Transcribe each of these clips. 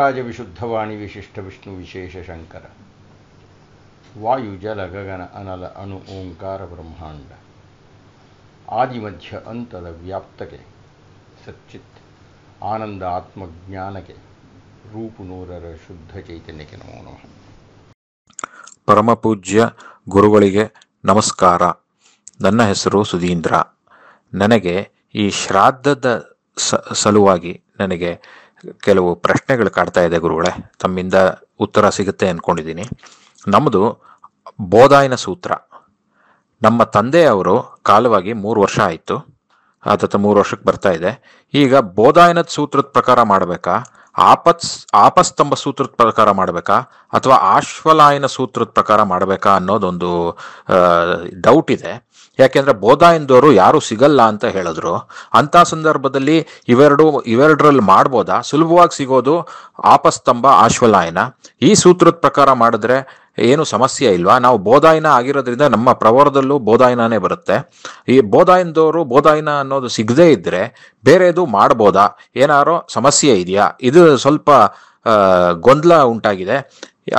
ರಾಜ ವಿಶುದ್ಧವಾಣಿ ವಿಶಿಷ್ಟ ವಿಷ್ಣು ವಿಶೇಷ ಶಂಕರ ವಾಯು ಜಲ ಗಗನ ಅನಲ ಅಣು ಓಂಕಾರ ಬ್ರಹ್ಮಾಂಡ ಆದಿ ಮಧ್ಯ ಅಂತದ ವ್ಯಾಪ್ತಕ್ಕೆ ಸಚ್ಚಿತ್ ಆನಂದ ಆತ್ಮಜ್ಞಾನಕ್ಕೆ ನೂರರ ಶುದ್ಧ ಚೈತನ್ಯಕ್ಕೆ ನಮೋ ನಮಃ ಪರಮಪೂಜ್ಯ ಗುರುಗಳಿಗೆ ನಮಸ್ಕಾರ ನನ್ನ ಹೆಸರು ಸುಧೀಂದ್ರ ನನಗೆ ಈ ಶ್ರಾದ್ದದ ಸಲುವಾಗಿ ನನಗೆ ಕೆಲವು ಪ್ರಶ್ನೆಗಳು ಕಾಡ್ತಾ ಇದೆ ಗುರುಗಳೇ ತಮ್ಮಿಂದ ಉತ್ತರ ಸಿಗುತ್ತೆ ಅಂದ್ಕೊಂಡಿದ್ದೀನಿ ನಮ್ಮದು ಬೋಧಾಯನ ಸೂತ್ರ ನಮ್ಮ ತಂದೆಯವರು ಕಾಲವಾಗಿ ಮೂರು ವರ್ಷ ಆಯಿತು ಅದತ್ತ ಮೂರು ವರ್ಷಕ್ಕೆ ಬರ್ತಾ ಇದೆ ಈಗ ಬೋಧಾಯನದ ಸೂತ್ರದ ಪ್ರಕಾರ ಮಾಡಬೇಕಾ ಆಪತ್ ಆಪಸ್ತಂಭ ಸೂತ್ರದ ಪ್ರಕಾರ ಮಾಡಬೇಕಾ ಅಥವಾ ಆಶ್ವಲಾಯನ ಸೂತ್ರದ ಪ್ರಕಾರ ಮಾಡಬೇಕಾ ಅನ್ನೋದೊಂದು ಡೌಟ್ ಇದೆ ಯಾಕೆಂದ್ರೆ ಬೋಧಾಯಿಂದವರು ಯಾರು ಸಿಗಲ್ಲ ಅಂತ ಹೇಳಿದ್ರು ಅಂತ ಸಂದರ್ಭದಲ್ಲಿ ಇವೆರಡು ಇವೆರಡರಲ್ಲಿ ಮಾಡ್ಬೋದಾ ಸುಲಭವಾಗಿ ಸಿಗೋದು ಆಪಸ್ತಂಭ ಆಶ್ವಲಾಯನ ಈ ಸೂತ್ರದ ಪ್ರಕಾರ ಮಾಡಿದ್ರೆ ಏನು ಸಮಸ್ಯೆ ಇಲ್ವಾ ನಾವು ಬೋಧಾಯನ ಆಗಿರೋದ್ರಿಂದ ನಮ್ಮ ಪ್ರವರದಲ್ಲೂ ಬೋಧಾಯನೇ ಬರುತ್ತೆ ಈ ಬೋಧಾಯನದವರು ಬೋಧಾಯನ ಅನ್ನೋದು ಸಿಗದೇ ಇದ್ರೆ ಬೇರೆದು ಮಾಡ್ಬೋದಾ ಏನಾರೋ ಸಮಸ್ಯೆ ಇದೆಯಾ ಇದು ಸ್ವಲ್ಪ ಗೊಂದಲ ಉಂಟಾಗಿದೆ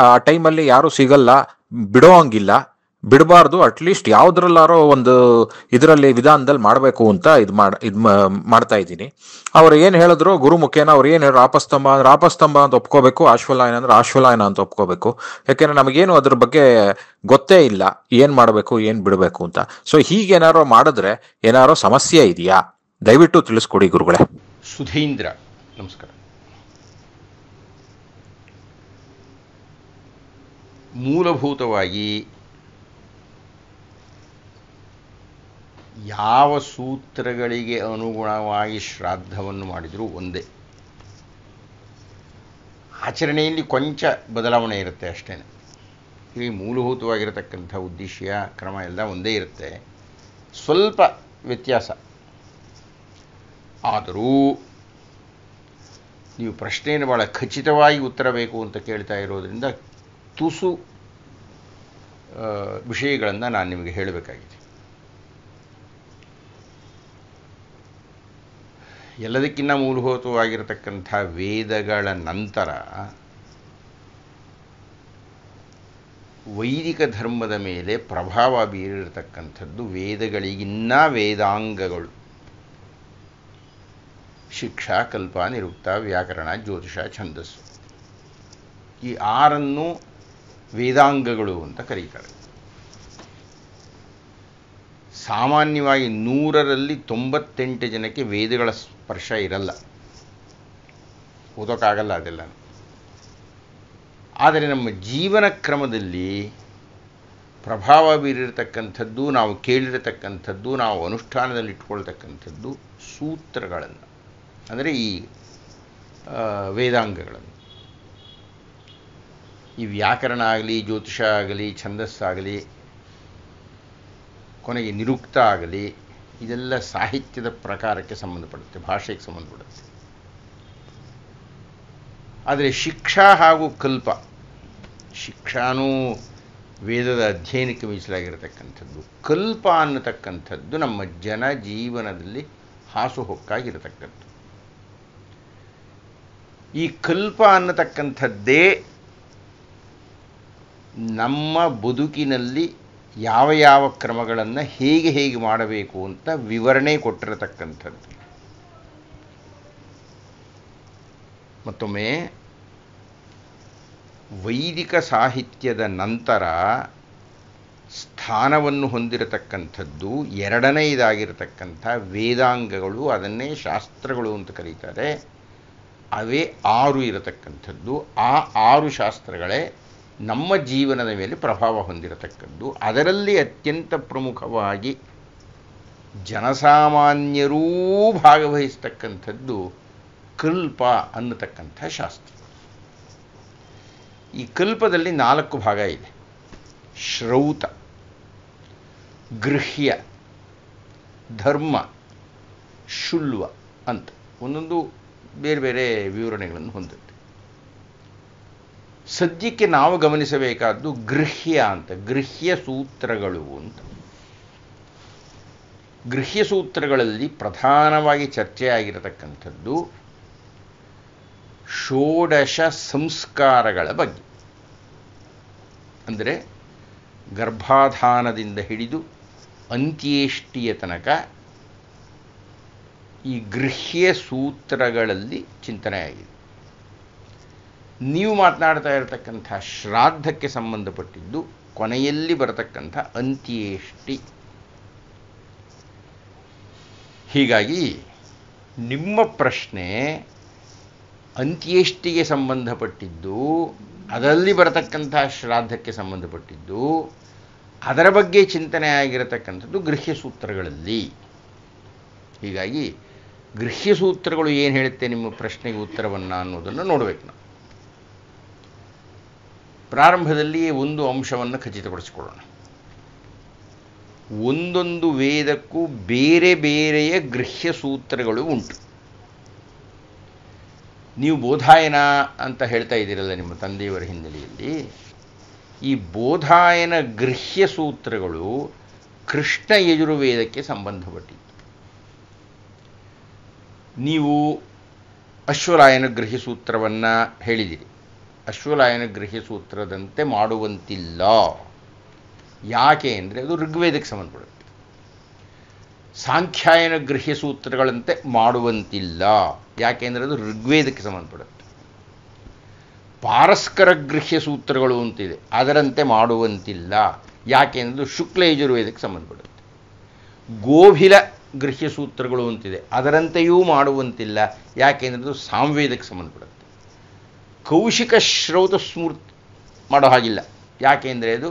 ಆ ಟೈಮಲ್ಲಿ ಯಾರೂ ಸಿಗಲ್ಲ ಬಿಡೋ ಹಂಗಿಲ್ಲ ಬಿಡಬಾರ್ದು ಅಟ್ಲೀಸ್ಟ್ ಯಾವ್ದ್ರಲ್ಲಾರೋ ಒಂದು ಇದರಲ್ಲಿ ವಿಧಾನದಲ್ಲಿ ಮಾಡಬೇಕು ಅಂತ ಇದು ಮಾಡ ಇದು ಮಾಡ್ತಾ ಇದ್ದೀನಿ ಅವ್ರು ಏನು ಹೇಳಿದ್ರು ಗುರುಮುಖೇನ ಅವ್ರು ಏನು ಹೇಳಿ ರಾಪಸ್ತಂಭ ಅಂದ್ರೆ ರಾಪಸ್ತಂಭ ಅಂತ ಒಪ್ಕೋಬೇಕು ಆಶ್ವಲಾಯನ ಅಂದ್ರೆ ಆಶ್ವಲಾಯನ ಅಂತ ಒಪ್ಕೋಬೇಕು ಯಾಕೆಂದ್ರೆ ನಮಗೇನು ಅದ್ರ ಬಗ್ಗೆ ಗೊತ್ತೇ ಇಲ್ಲ ಏನು ಮಾಡಬೇಕು ಏನು ಬಿಡಬೇಕು ಅಂತ ಸೊ ಹೀಗೇನಾರೋ ಮಾಡಿದ್ರೆ ಏನಾರೋ ಸಮಸ್ಯೆ ಇದೆಯಾ ದಯವಿಟ್ಟು ತಿಳಿಸ್ಕೊಡಿ ಗುರುಗಳೇ ಸುಧೀಂದ್ರ ನಮಸ್ಕಾರ ಮೂಲಭೂತವಾಗಿ ಯಾವ ಸೂತ್ರಗಳಿಗೆ ಅನುಗುಣವಾಗಿ ಶ್ರಾದ್ದವನ್ನು ಮಾಡಿದರೂ ಒಂದೇ ಆಚರಣೆಯಲ್ಲಿ ಕೊಂಚ ಬದಲಾವಣೆ ಇರುತ್ತೆ ಅಷ್ಟೇ ಈ ಮೂಲಭೂತವಾಗಿರತಕ್ಕಂಥ ಉದ್ದೇಶ ಕ್ರಮ ಎಲ್ಲ ಒಂದೇ ಇರುತ್ತೆ ಸ್ವಲ್ಪ ವ್ಯತ್ಯಾಸ ಆದರೂ ನೀವು ಪ್ರಶ್ನೆಯನ್ನು ಭಾಳ ಖಚಿತವಾಗಿ ಉತ್ತರ ಬೇಕು ಅಂತ ಕೇಳ್ತಾ ಇರೋದರಿಂದ ತುಸು ವಿಷಯಗಳನ್ನು ನಾನು ನಿಮಗೆ ಹೇಳಬೇಕಾಗಿದೆ ಎಲ್ಲದಕ್ಕಿಂತ ಮೂಲಭೂತವಾಗಿರತಕ್ಕಂಥ ವೇದಗಳ ನಂತರ ವೈದಿಕ ಧರ್ಮದ ಮೇಲೆ ಪ್ರಭಾವ ಬೀರಿರತಕ್ಕಂಥದ್ದು ವೇದಗಳಿಗಿನ್ನ ವೇದಾಂಗಗಳು ಶಿಕ್ಷಾ ಕಲ್ಪ ನಿರುಕ್ತ ವ್ಯಾಕರಣ ಜ್ಯೋತಿಷ ಛಂದಸ್ಸು ಈ ಆರನ್ನು ವೇದಾಂಗಗಳು ಅಂತ ಕರೀತಾರೆ ಸಾಮಾನ್ಯವಾಗಿ ನೂರರಲ್ಲಿ ತೊಂಬತ್ತೆಂಟು ಜನಕ್ಕೆ ವೇದಗಳ ಸ್ಪರ್ಶ ಇರಲ್ಲ ಓದೋಕ್ಕಾಗಲ್ಲ ಅದೆಲ್ಲ ಆದರೆ ನಮ್ಮ ಜೀವನ ಕ್ರಮದಲ್ಲಿ ಪ್ರಭಾವ ಬೀರಿರತಕ್ಕಂಥದ್ದು ನಾವು ಕೇಳಿರತಕ್ಕಂಥದ್ದು ನಾವು ಅನುಷ್ಠಾನದಲ್ಲಿ ಇಟ್ಕೊಳ್ತಕ್ಕಂಥದ್ದು ಸೂತ್ರಗಳನ್ನು ಅಂದರೆ ಈ ವೇದಾಂಗಗಳನ್ನು ಈ ವ್ಯಾಕರಣ ಆಗಲಿ ಜ್ಯೋತಿಷ ಆಗಲಿ ಛಂದಸ್ಸಾಗಲಿ ಕೊನೆಗೆ ನಿರುಕ್ತ ಆಗಲಿ ಇದೆಲ್ಲ ಸಾಹಿತ್ಯದ ಪ್ರಕಾರಕ್ಕೆ ಸಂಬಂಧಪಡುತ್ತೆ ಭಾಷೆಗೆ ಸಂಬಂಧಪಡುತ್ತೆ ಆದರೆ ಶಿಕ್ಷಾ ಹಾಗೂ ಕಲ್ಪ ಶಿಕ್ಷಾನೂ ವೇದದ ಅಧ್ಯಯನಕ್ಕೆ ಮೀಸಲಾಗಿರತಕ್ಕಂಥದ್ದು ಕಲ್ಪ ಅನ್ನತಕ್ಕಂಥದ್ದು ನಮ್ಮ ಜನ ಜೀವನದಲ್ಲಿ ಹಾಸುಹೊಕ್ಕಾಗಿರತಕ್ಕದ್ದು ಈ ಕಲ್ಪ ಅನ್ನತಕ್ಕಂಥದ್ದೇ ನಮ್ಮ ಬದುಕಿನಲ್ಲಿ ಯಾವ ಯಾವ ಕ್ರಮಗಳನ್ನು ಹೇಗೆ ಹೇಗೆ ಮಾಡಬೇಕು ಅಂತ ವಿವರಣೆ ಕೊಟ್ಟಿರತಕ್ಕಂಥದ್ದು ಮತ್ತೊಮ್ಮೆ ವೈದಿಕ ಸಾಹಿತ್ಯದ ನಂತರ ಸ್ಥಾನವನ್ನು ಹೊಂದಿರತಕ್ಕಂಥದ್ದು ಎರಡನೆಯದಾಗಿರತಕ್ಕಂಥ ವೇದಾಂಗಗಳು ಅದನ್ನೇ ಶಾಸ್ತ್ರಗಳು ಅಂತ ಕರೀತಾರೆ ಅವೇ ಆರು ಇರತಕ್ಕಂಥದ್ದು ಆ ಆರು ಶಾಸ್ತ್ರಗಳೇ ನಮ್ಮ ಜೀವನದ ಮೇಲೆ ಪ್ರಭಾವ ಹೊಂದಿರತಕ್ಕದ್ದು ಅದರಲ್ಲಿ ಅತ್ಯಂತ ಪ್ರಮುಖವಾಗಿ ಜನಸಾಮಾನ್ಯರೂ ಭಾಗವಹಿಸ್ತಕ್ಕಂಥದ್ದು ಕಲ್ಪ ಅನ್ನತಕ್ಕಂಥ ಶಾಸ್ತ್ರ ಈ ಕಲ್ಪದಲ್ಲಿ ನಾಲ್ಕು ಭಾಗ ಇದೆ ಶ್ರೌತ ಗೃಹ್ಯ ಧರ್ಮ ಶುಲ್ವ ಅಂತ ಒಂದೊಂದು ಬೇರೆ ಬೇರೆ ವಿವರಣೆಗಳನ್ನು ಹೊಂದುತ್ತೆ ಸದ್ಯಕ್ಕೆ ನಾವು ಗಮನಿಸಬೇಕಾದ್ದು ಗೃಹ್ಯ ಅಂತ ಗೃಹ್ಯ ಸೂತ್ರಗಳು ಅಂತ ಗೃಹ್ಯ ಸೂತ್ರಗಳಲ್ಲಿ ಪ್ರಧಾನವಾಗಿ ಚರ್ಚೆಯಾಗಿರತಕ್ಕಂಥದ್ದು ಷೋಡಶ ಸಂಸ್ಕಾರಗಳ ಬಗ್ಗೆ ಅಂದರೆ ಗರ್ಭಾಧಾನದಿಂದ ಹಿಡಿದು ಅಂತ್ಯೇಷ್ಟಿಯ ತನಕ ಈ ಗೃಹ್ಯ ಸೂತ್ರಗಳಲ್ಲಿ ಚಿಂತನೆಯಾಗಿದೆ ನೀವು ಮಾತನಾಡ್ತಾ ಇರತಕ್ಕಂಥ ಶ್ರಾದ್ದಕ್ಕೆ ಸಂಬಂಧಪಟ್ಟಿದ್ದು ಕೊನೆಯಲ್ಲಿ ಬರತಕ್ಕಂಥ ಅಂತ್ಯೇಷ್ಟಿ ಹೀಗಾಗಿ ನಿಮ್ಮ ಪ್ರಶ್ನೆ ಅಂತ್ಯೇಷ್ಟಿಗೆ ಸಂಬಂಧಪಟ್ಟಿದ್ದು ಅದರಲ್ಲಿ ಬರತಕ್ಕಂಥ ಶ್ರಾದ್ದಕ್ಕೆ ಸಂಬಂಧಪಟ್ಟಿದ್ದು ಅದರ ಬಗ್ಗೆ ಚಿಂತನೆ ಆಗಿರತಕ್ಕಂಥದ್ದು ಗೃಹ್ಯ ಸೂತ್ರಗಳಲ್ಲಿ ಹೀಗಾಗಿ ಗೃಹ್ಯ ಸೂತ್ರಗಳು ಏನು ಹೇಳುತ್ತೆ ನಿಮ್ಮ ಪ್ರಶ್ನೆಗೆ ಉತ್ತರವನ್ನು ಅನ್ನೋದನ್ನು ನೋಡಬೇಕು ನಾವು ಪ್ರಾರಂಭದಲ್ಲಿ ಒಂದು ಅಂಶವನ್ನು ಖಚಿತಪಡಿಸಿಕೊಳ್ಳೋಣ ಒಂದೊಂದು ವೇದಕ್ಕೂ ಬೇರೆ ಬೇರೆಯ ಗೃಹ್ಯ ಸೂತ್ರಗಳು ಉಂಟು ನೀವು ಬೋಧಾಯನ ಅಂತ ಹೇಳ್ತಾ ಇದ್ದೀರಲ್ಲ ನಿಮ್ಮ ತಂದೆಯವರ ಹಿನ್ನೆಲೆಯಲ್ಲಿ ಈ ಬೋಧಾಯನ ಗೃಹ್ಯ ಸೂತ್ರಗಳು ಕೃಷ್ಣ ಯಜುರ್ವೇದಕ್ಕೆ ಸಂಬಂಧಪಟ್ಟಿತ್ತು ನೀವು ಅಶ್ವರಾಯನ ಗೃಹ್ಯ ಸೂತ್ರವನ್ನು ಹೇಳಿದಿರಿ ಅಶ್ವಲಾಯನ ಗೃಹ ಸೂತ್ರದಂತೆ ಮಾಡುವಂತಿಲ್ಲ ಯಾಕೆ ಅಂದರೆ ಅದು ಋಗ್ವೇದಕ್ಕೆ ಸಂಬಂಧಪಡುತ್ತೆ ಸಾಂಖ್ಯಾಯನ ಗೃಹ ಸೂತ್ರಗಳಂತೆ ಮಾಡುವಂತಿಲ್ಲ ಯಾಕೆಂದರೆ ಅದು ಋಗ್ವೇದಕ್ಕೆ ಸಂಬಂಧಪಡುತ್ತೆ ಪಾರಸ್ಕರ ಗೃಹ್ಯ ಸೂತ್ರಗಳು ಅಂತಿದೆ ಅದರಂತೆ ಮಾಡುವಂತಿಲ್ಲ ಯಾಕೆಂದ್ರೆ ಶುಕ್ಲ ಯಜುರ್ವೇದಕ್ಕೆ ಸಂಬಂಧಪಡುತ್ತೆ ಗೋಭಿಲ ಗೃಹ್ಯ ಸೂತ್ರಗಳು ಅಂತಿದೆ ಅದರಂತೆಯೂ ಮಾಡುವಂತಿಲ್ಲ ಯಾಕೆಂದ್ರೆ ಅದು ಸಾಂವೇದಕ್ಕೆ ಸಂಬಂಧಪಡುತ್ತೆ ಕೌಶಿಕ ಶ್ರೌತ ಸ್ಮೂರ್ತಿ ಮಾಡೋ ಹಾಗಿಲ್ಲ ಯಾಕೆಂದರೆ ಅದು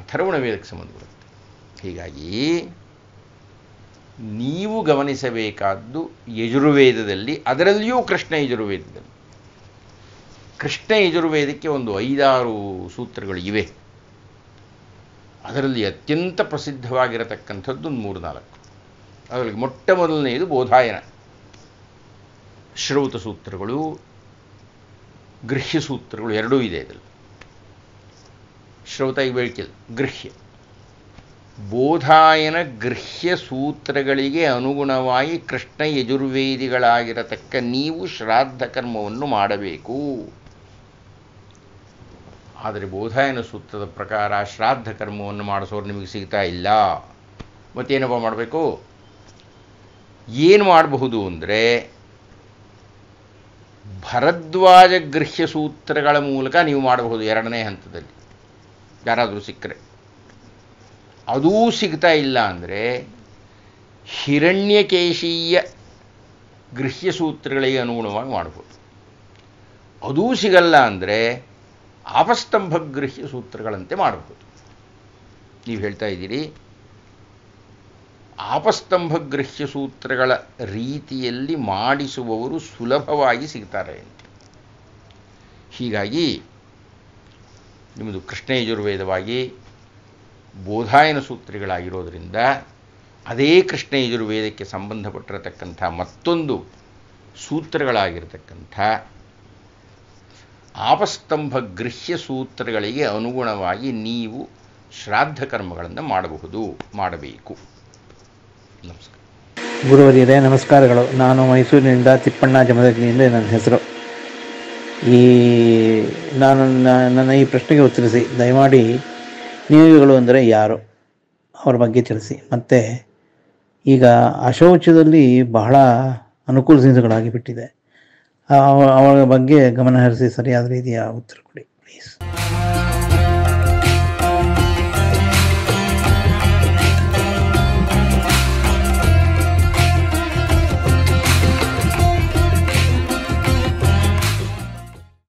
ಅಥರ್ವಣ ವೇದಕ್ಕೆ ಸಂಬಂಧಪಡುತ್ತೆ ಹೀಗಾಗಿ ನೀವು ಗಮನಿಸಬೇಕಾದ್ದು ಯಜುರ್ವೇದದಲ್ಲಿ ಅದರಲ್ಲಿಯೂ ಕೃಷ್ಣ ಯಜುರ್ವೇದದಲ್ಲಿ ಕೃಷ್ಣ ಯಜುರ್ವೇದಕ್ಕೆ ಒಂದು ಐದಾರು ಸೂತ್ರಗಳು ಇವೆ ಅದರಲ್ಲಿ ಅತ್ಯಂತ ಪ್ರಸಿದ್ಧವಾಗಿರತಕ್ಕಂಥದ್ದು ಒಂದು ಮೂರು ನಾಲ್ಕು ಅದರಲ್ಲಿ ಮೊಟ್ಟ ಮೊದಲನೆಯದು ಬೋಧಾಯನ ಶ್ರೌತ ಸೂತ್ರಗಳು ಗೃಹ್ಯ ಸೂತ್ರಗಳು ಎರಡೂ ಇದೆ ಇದರಲ್ಲಿ ಶ್ರೌತಾಗಿ ಈಗ ಗೃಹ್ಯ ಬೋಧಾಯನ ಗೃಹ್ಯ ಸೂತ್ರಗಳಿಗೆ ಅನುಗುಣವಾಗಿ ಕೃಷ್ಣ ಯಜುರ್ವೇದಿಗಳಾಗಿರತಕ್ಕ ನೀವು ಶ್ರಾದ್ದ ಕರ್ಮವನ್ನು ಮಾಡಬೇಕು ಆದರೆ ಬೋಧಾಯನ ಸೂತ್ರದ ಪ್ರಕಾರ ಶ್ರಾದ್ದ ಕರ್ಮವನ್ನು ಮಾಡಿಸೋರು ನಿಮಗೆ ಸಿಗ್ತಾ ಇಲ್ಲ ಮತ್ತೇನಪ್ಪ ಮಾಡಬೇಕು ಏನು ಮಾಡಬಹುದು ಅಂದರೆ ಭರದ್ವಾಜ ಗೃಹ್ಯ ಸೂತ್ರಗಳ ಮೂಲಕ ನೀವು ಮಾಡಬಹುದು ಎರಡನೇ ಹಂತದಲ್ಲಿ ಯಾರಾದರೂ ಸಿಕ್ಕರೆ ಅದೂ ಸಿಗ್ತಾ ಇಲ್ಲ ಅಂದರೆ ಹಿರಣ್ಯಕೇಶೀಯ ಗೃಹ್ಯ ಸೂತ್ರಗಳಿಗೆ ಅನುಗುಣವಾಗಿ ಮಾಡಬಹುದು ಅದೂ ಸಿಗಲ್ಲ ಅಂದರೆ ಆಪಸ್ತಂಭ ಗೃಹ್ಯ ಸೂತ್ರಗಳಂತೆ ಮಾಡಬಹುದು ನೀವು ಹೇಳ್ತಾ ಇದ್ದೀರಿ ಗೃಹ್ಯ ಸೂತ್ರಗಳ ರೀತಿಯಲ್ಲಿ ಮಾಡಿಸುವವರು ಸುಲಭವಾಗಿ ಸಿಗ್ತಾರೆ ಅಂತ ಹೀಗಾಗಿ ನಿಮ್ಮದು ಕೃಷ್ಣಯಜುರ್ವೇದವಾಗಿ ಬೋಧಾಯನ ಸೂತ್ರಗಳಾಗಿರೋದರಿಂದ ಅದೇ ಕೃಷ್ಣಯಜುರ್ವೇದಕ್ಕೆ ಸಂಬಂಧಪಟ್ಟಿರತಕ್ಕಂಥ ಮತ್ತೊಂದು ಸೂತ್ರಗಳಾಗಿರತಕ್ಕಂಥ ಆಪಸ್ತಂಭ ಗೃಹ್ಯ ಸೂತ್ರಗಳಿಗೆ ಅನುಗುಣವಾಗಿ ನೀವು ಶ್ರಾದ್ದ ಕರ್ಮಗಳನ್ನು ಮಾಡಬಹುದು ಮಾಡಬೇಕು ನಮಸ್ಕಾರ ಗುರುವರಿಯರೇ ನಮಸ್ಕಾರಗಳು ನಾನು ಮೈಸೂರಿನಿಂದ ತಿಪ್ಪಣ್ಣ ಜಮದಗ್ನಿಯಿಂದ ನನ್ನ ಹೆಸರು ಈ ನಾನು ನನ್ನ ಈ ಪ್ರಶ್ನೆಗೆ ಉತ್ತರಿಸಿ ದಯಮಾಡಿ ನೀವುಗಳು ಅಂದರೆ ಯಾರು ಅವರ ಬಗ್ಗೆ ತಿಳಿಸಿ ಮತ್ತು ಈಗ ಅಶೌಚದಲ್ಲಿ ಬಹಳ ಅನುಕೂಲ ಸಿಂಧುಗಳಾಗಿ ಬಿಟ್ಟಿದೆ ಅವರ ಬಗ್ಗೆ ಗಮನಹರಿಸಿ ಸರಿಯಾದ ರೀತಿಯ ಉತ್ತರ ಕೊಡಿ ಪ್ಲೀಸ್